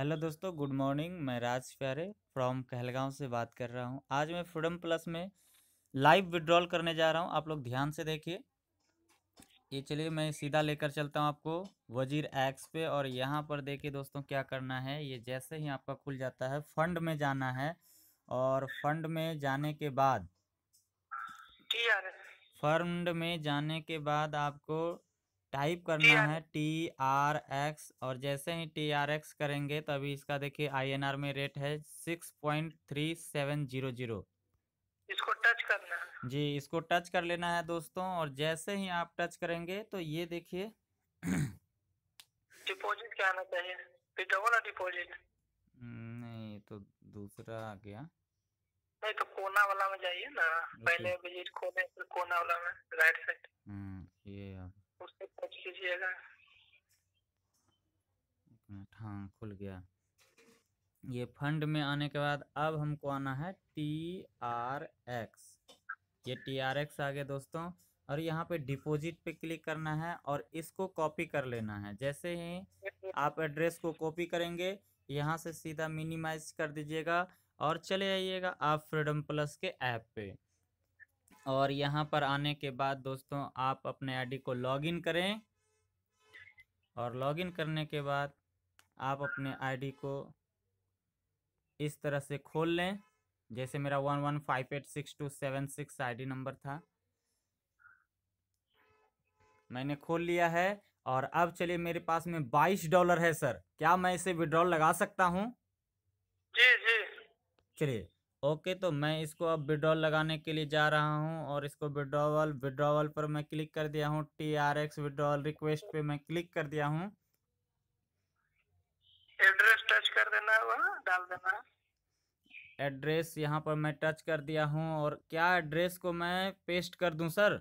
Hello दोस्तों good morning मैं राज प्यारे फ्रॉम कहलगांव से बात कर रहा हूं आज मैं फ्रीडम प्लस में लाइव विड्रॉल करने जा रहा हूं आप लोग ध्यान से देखिए ये चलिए मैं सीधा लेकर चलता हूं आपको वजीर एक्स पे और यहां पर देखिए दोस्तों क्या करना है ये जैसे ही आपका खुल जाता है फंड में जाना है और फंड में जाने के बाद फंड में जाने के बाद आपको टाइप करना है टी आर एक्स और जैसे ही टी आर एक्स करेंगे तो अभी इसका देखिए आई एन आर में रेट है six point three seven zero zero इसको टच करना है जी इसको टच कर लेना है दोस्तों और जैसे ही आप टच करेंगे तो ये देखिए डिपॉजिट क्या आना चाहिए विड्रॉवल डिपॉजिट नहीं तो दूसरा आ गया नहीं तो कोना वाला में जाइए ना पहले कोने कोना वाला में राइट साइड हम्म। कीजिएगा मिनट हाँ खुल गया ये फंड में आने के बाद अब हमको आना है टी आर एक्स ये टी आर एक्स आ गया दोस्तों और यहाँ पे डिपॉजिट पे क्लिक करना है और इसको कॉपी कर लेना है जैसे ही आप एड्रेस को कॉपी करेंगे यहाँ से सीधा मिनिमाइज कर दीजिएगा और चले आइएगा आप फ्रीडम प्लस के ऐप पे और यहाँ पर आने के बाद दोस्तों आप अपने आईडी को लॉगिन करें और लॉगिन करने के बाद आप अपने आईडी को इस तरह से खोल लें जैसे मेरा one one five eight six two seven six I number था मैंने खोल लिया है और अब चलिए मेरे पास में बाईस डॉलर है सर क्या मैं इसे विड्रॉल लगा सकता हूँ जी जी चलिए ओके तो मैं इसको अब विड्रॉल लगाने के लिए जा रहा हूँ और इसको विड्रॉवल विड्रॉवल पर मैं क्लिक कर दिया हूँ T R X withdrawal request पे मैं क्लिक कर दिया हूँ एड्रेस टच कर देना है डाल देना एड्रेस यहाँ पर मैं टच कर दिया हूँ और क्या एड्रेस को मैं पेस्ट कर दूँ सर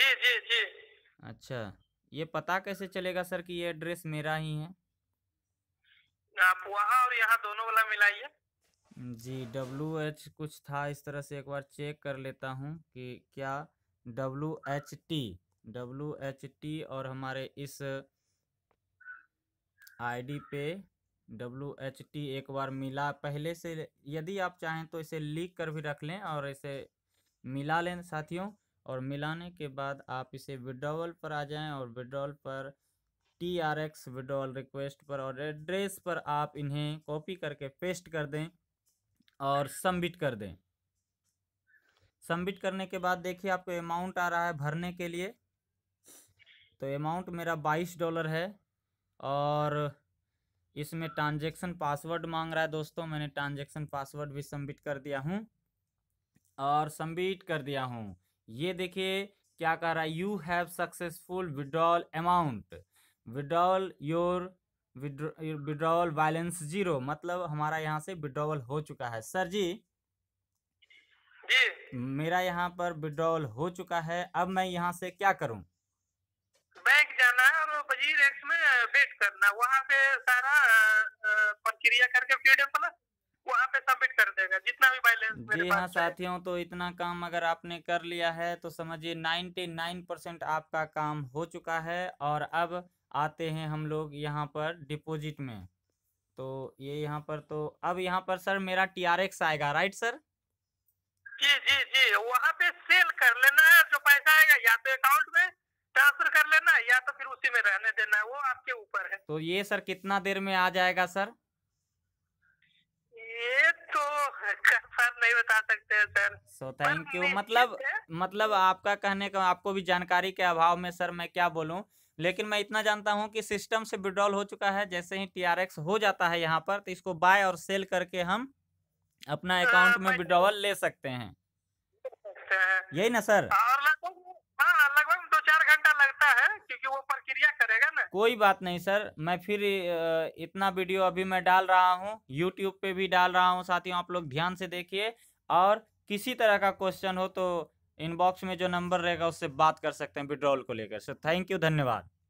जी जी जी अच्छा ये पता कैसे चलेगा सर कि ये एड्रेस मेरा ही है आप वहाँ और यहाँ दोनों वाला मिलाइए जी डब्लू एच कुछ था इस तरह से एक बार चेक कर लेता हूँ कि क्या W H T W H T और हमारे इस आईडी पे डब्लू एच टी एक बार मिला पहले से यदि आप चाहें तो इसे लीक कर भी रख लें और इसे मिला लें साथियों और मिलाने के बाद आप इसे विड्रॉवल पर आ जाएं और विड्रॉवल पर T R X withdrawal request पर और एड्रेस पर आप इन्हें कॉपी करके पेस्ट कर दें और सबमिट कर दें सबमिट करने के बाद देखिए आपको अमाउंट आ रहा है भरने के लिए तो अमाउंट मेरा बाईस डॉलर है और इसमें ट्रांजेक्शन पासवर्ड मांग रहा है दोस्तों मैंने ट्रांजेक्शन पासवर्ड भी सबमिट कर दिया हूँ और सबमिट कर दिया हूँ ये देखिए क्या कह रहा है you have successful withdrawal amount withdrawal your withdrawal balance zero मतलब हमारा यहाँ से विड्रॉवल हो चुका है सर जी जी मेरा यहाँ पर विड्रॉवल हो चुका है अब मैं यहाँ से क्या करूँ बैंक जाना है और वजीर एक्स में वेट करना वहाँ पे सारा प्रक्रिया करके फ्रीडम प्लस वहाँ पे बैलेंस जी हाँ साथियों तो इतना काम अगर आपने कर लिया है तो समझिए 99 परसेंट आपका काम हो चुका है और अब आते हैं हम लोग यहाँ पर डिपोजिट में तो ये यहाँ पर तो अब यहाँ पर सर मेरा टी आएगा राइट सर जी जी जी वहाँ पे सेल कर लेना है जो पैसा आएगा या तो अकाउंट में ट्रांसफर कर लेना है या तो फिर उसी में रहने देना है वो आपके ऊपर है तो ये सर कितना देर में आ जाएगा सर तो नहीं बता सकते सर सो थैंक यू मतलब मतलब आपका कहने का आपको भी जानकारी के अभाव में सर मैं क्या बोलूँ लेकिन मैं इतना जानता हूँ कि सिस्टम से विड्रॉल हो चुका है जैसे ही टीआरएक्स हो जाता है यहाँ पर तो इसको बाय और सेल करके हम अपना अकाउंट हाँ, में विड्रॉवल ले सकते हैं यही ना सर और लगभग हाँ लगभग दो चार घंटा लगता है क्योंकि वो पर कोई बात नहीं सर मैं फिर इतना वीडियो अभी मैं डाल रहा हूँ यूट्यूब पे भी डाल रहा हूँ साथियों आप लोग ध्यान से देखिए और किसी तरह का क्वेश्चन हो तो इनबॉक्स में जो नंबर रहेगा उससे बात कर सकते हैं विड्रॉल को लेकर सर थैंक यू धन्यवाद